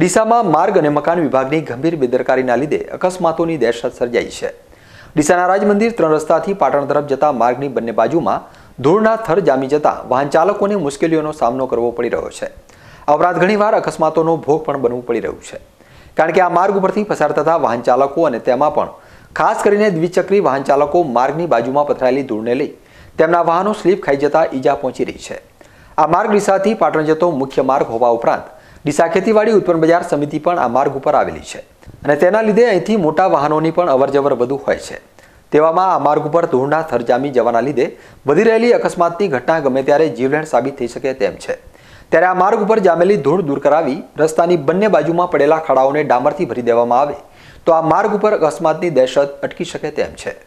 ડીસામાં માર્ગ અને મકાન વિભાગની ગંભીર બેદરકારીના લીધે અકસ્માતોની દહેશત સર્જાઈ છે ડીસાના રાજ મંદિર ત્રણ રસ્તાથી પાટણ તરફ જતા માર્ગની બંને બાજુમાં ધૂળના થર જામી જતા વાહન ચાલકોને મુશ્કેલીઓનો સામનો કરવો પડી રહ્યો છે આ ઉપરાંત ઘણીવાર અકસ્માતોનો ભોગ પણ બનવું પડી રહ્યું છે કારણ કે આ માર્ગ ઉપરથી પસાર થતા વાહન ચાલકો અને તેમાં પણ ખાસ કરીને દ્વિચક્રી વાહન ચાલકો માર્ગની બાજુમાં પથરાયેલી ધૂળને લઈ તેમના વાહનો સ્લીપ ખાઈ જતા ઈજા પહોંચી રહી છે આ માર્ગ દિશાથી પાટણ જતો મુખ્ય માર્ગ હોવા ઉપરાંત ડીસા ખેતીવાડી ઉત્પન્ન બજાર સમિતિ પણ આ માર્ગ ઉપર આવેલી છે અને તેના લીધે અહીંથી મોટા વાહનોની પણ અવરજવર વધુ હોય છે તેવામાં આ માર્ગ ઉપર ધૂળના થરજામી જવાના લીધે વધી રહેલી અકસ્માતની ઘટના ગમે ત્યારે જીવલેણ સાબિત થઈ શકે તેમ છે ત્યારે આ માર્ગ ઉપર જામેલી ધૂળ દૂર કરાવી રસ્તાની બંને બાજુમાં પડેલા ખાડાઓને ડામરથી ભરી દેવામાં આવે તો આ માર્ગ ઉપર અકસ્માતની દહેશત અટકી શકે તેમ છે